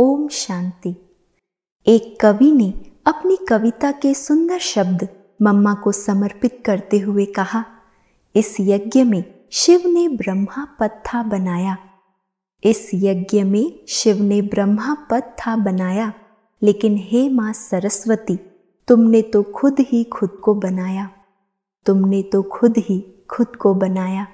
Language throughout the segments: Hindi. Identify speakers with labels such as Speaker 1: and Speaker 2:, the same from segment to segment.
Speaker 1: ओम शांति एक कवि ने अपनी कविता के सुंदर शब्द मम्मा को समर्पित करते हुए कहा इस यज्ञ में शिव ने ब्रह्मा पत्था बनाया इस यज्ञ में शिव ने ब्रह्मा पत्था बनाया लेकिन हे माँ सरस्वती तुमने तो खुद ही खुद को बनाया तुमने तो खुद ही खुद को बनाया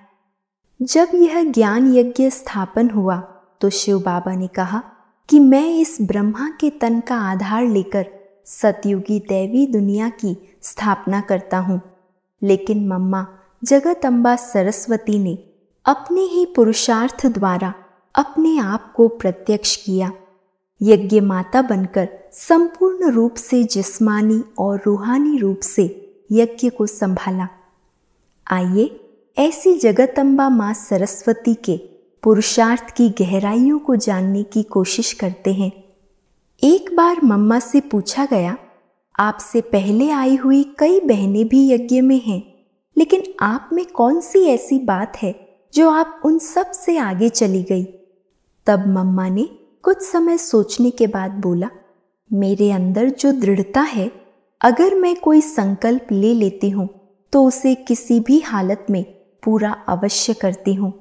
Speaker 1: जब यह ज्ञान यज्ञ स्थापन हुआ तो शिव बाबा ने कहा कि मैं इस ब्रह्मा के तन का आधार लेकर सतयुगी दैवी दुनिया की स्थापना करता हूँ लेकिन मम्मा जगत अम्बा सरस्वती ने अपने ही पुरुषार्थ द्वारा अपने आप को प्रत्यक्ष किया यज्ञ माता बनकर संपूर्ण रूप से जिस्मानी और रूहानी रूप से यज्ञ को संभाला आइए ऐसी जगतम्बा माँ सरस्वती के पुरुषार्थ की गहराइयों को जानने की कोशिश करते हैं एक बार मम्मा से पूछा गया आपसे पहले आई हुई कई बहनें भी यज्ञ में हैं लेकिन आप में कौन सी ऐसी बात है जो आप उन सब से आगे चली गई तब मम्मा ने कुछ समय सोचने के बाद बोला मेरे अंदर जो दृढ़ता है अगर मैं कोई संकल्प ले लेती हूँ तो उसे किसी भी हालत में पूरा अवश्य करती हूँ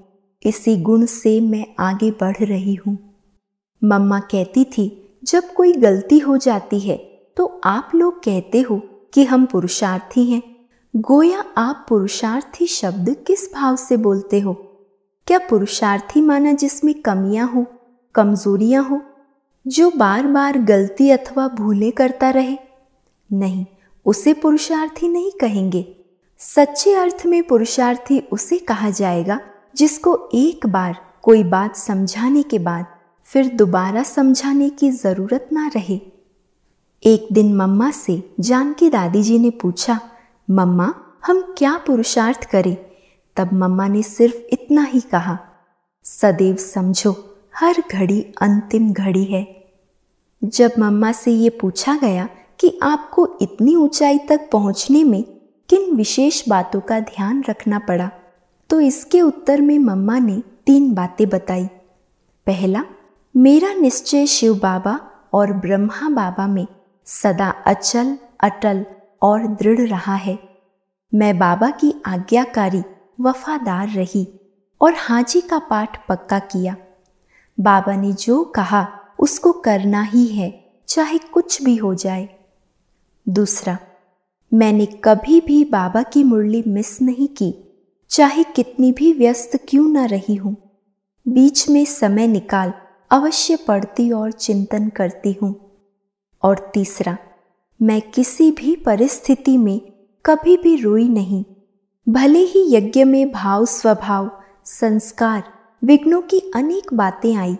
Speaker 1: इसी गुण से मैं आगे बढ़ रही हूँ मम्मा कहती थी जब कोई गलती हो जाती है तो आप लोग कहते हो कि हम पुरुषार्थी हैं गोया आप पुरुषार्थी शब्द किस भाव से बोलते हो क्या पुरुषार्थी माना जिसमें कमियां हो कमजोरियां हो जो बार बार गलती अथवा भूले करता रहे नहीं उसे पुरुषार्थी नहीं कहेंगे सच्चे अर्थ में पुरुषार्थी उसे कहा जाएगा जिसको एक बार कोई बात समझाने के बाद फिर दोबारा समझाने की ज़रूरत ना रहे एक दिन मम्मा से जानकी दादी जी ने पूछा मम्मा हम क्या पुरुषार्थ करें तब मम्मा ने सिर्फ इतना ही कहा सदैव समझो हर घड़ी अंतिम घड़ी है जब मम्मा से ये पूछा गया कि आपको इतनी ऊंचाई तक पहुंचने में किन विशेष बातों का ध्यान रखना पड़ा तो इसके उत्तर में मम्मा ने तीन बातें बताई पहला मेरा निश्चय शिव बाबा और ब्रह्मा बाबा में सदा अचल अटल और दृढ़ रहा है मैं बाबा की आज्ञाकारी वफादार रही और हाजी का पाठ पक्का किया बाबा ने जो कहा उसको करना ही है चाहे कुछ भी हो जाए दूसरा मैंने कभी भी बाबा की मुरली मिस नहीं की चाहे कितनी भी व्यस्त क्यों ना रही हूँ बीच में समय निकाल अवश्य पढ़ती और चिंतन करती हूँ और तीसरा मैं किसी भी परिस्थिति में कभी भी रोई नहीं भले ही यज्ञ में भाव स्वभाव संस्कार विघ्नों की अनेक बातें आई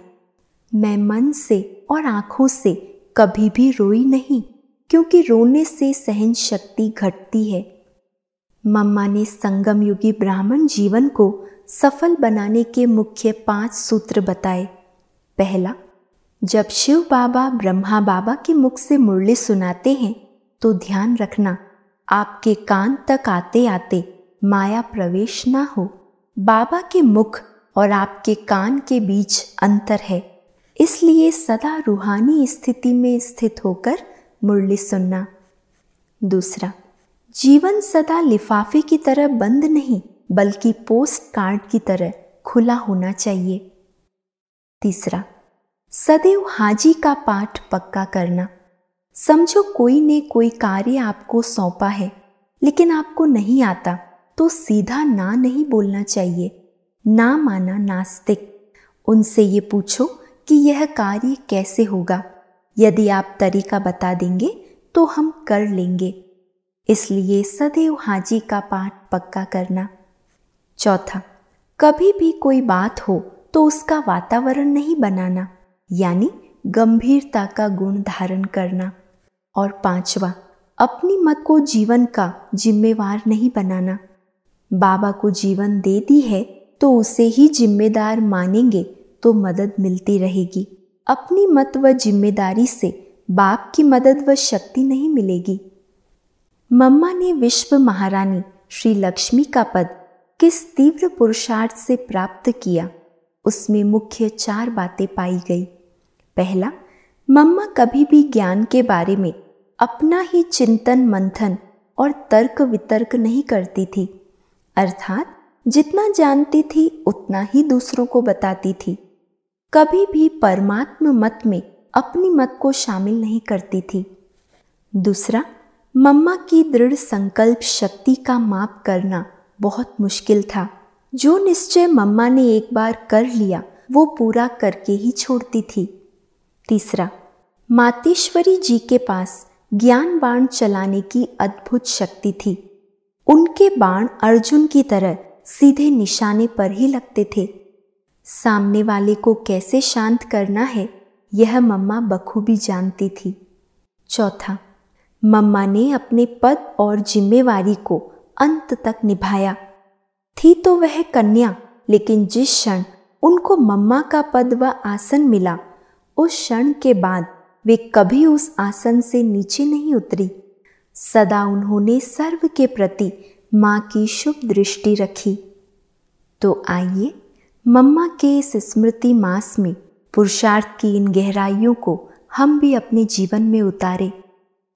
Speaker 1: मैं मन से और आँखों से कभी भी रोई नहीं क्योंकि रोने से सहन शक्ति घटती है मम्मा ने संगम युगी ब्राह्मण जीवन को सफल बनाने के मुख्य पांच सूत्र बताए पहला जब शिव बाबा ब्रह्मा बाबा के मुख से मुरली सुनाते हैं तो ध्यान रखना आपके कान तक आते आते माया प्रवेश ना हो बाबा के मुख और आपके कान के बीच अंतर है इसलिए सदा रूहानी स्थिति में स्थित होकर मुरली सुनना दूसरा जीवन सदा लिफाफे की तरह बंद नहीं बल्कि पोस्ट कार्ड की तरह खुला होना चाहिए तीसरा सदैव हाजी का पाठ पक्का करना समझो कोई ने कोई कार्य आपको सौंपा है लेकिन आपको नहीं आता तो सीधा ना नहीं बोलना चाहिए ना माना नास्तिक उनसे ये पूछो कि यह कार्य कैसे होगा यदि आप तरीका बता देंगे तो हम कर लेंगे इसलिए सदैव हाजी का पाठ पक्का करना चौथा कभी भी कोई बात हो तो उसका वातावरण नहीं बनाना यानी गंभीरता का गुण धारण करना और पांचवा अपनी मत को जीवन का जिम्मेवार नहीं बनाना बाबा को जीवन दे दी है तो उसे ही जिम्मेदार मानेंगे तो मदद मिलती रहेगी अपनी मत व जिम्मेदारी से बाप की मदद व शक्ति नहीं मिलेगी मम्मा ने विश्व महारानी श्री लक्ष्मी का पद किस तीव्र पुरुषार्थ से प्राप्त किया उसमें मुख्य चार बातें पाई गई पहला मम्मा कभी भी ज्ञान के बारे में अपना ही चिंतन मंथन और तर्क वितर्क नहीं करती थी अर्थात जितना जानती थी उतना ही दूसरों को बताती थी कभी भी परमात्म मत में अपनी मत को शामिल नहीं करती थी दूसरा मम्मा की दृढ़ संकल्प शक्ति का माप करना बहुत मुश्किल था जो निश्चय मम्मा ने एक बार कर लिया वो पूरा करके ही छोड़ती थी तीसरा मातेश्वरी जी के पास ज्ञान बाण चलाने की अद्भुत शक्ति थी उनके बाण अर्जुन की तरह सीधे निशाने पर ही लगते थे सामने वाले को कैसे शांत करना है यह मम्मा बखूबी जानती थी चौथा मम्मा ने अपने पद और जिम्मेवारी को अंत तक निभाया थी तो वह कन्या लेकिन जिस क्षण उनको मम्मा का पद व आसन मिला उस क्षण के बाद वे कभी उस आसन से नीचे नहीं उतरी सदा उन्होंने सर्व के प्रति माँ की शुभ दृष्टि रखी तो आइए मम्मा के इस स्मृति मास में पुरुषार्थ की इन गहराइयों को हम भी अपने जीवन में उतारें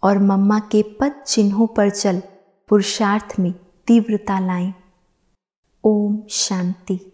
Speaker 1: और मम्मा के पद चिन्हों पर चल पुरुषार्थ में तीव्रता लाएं ओम शांति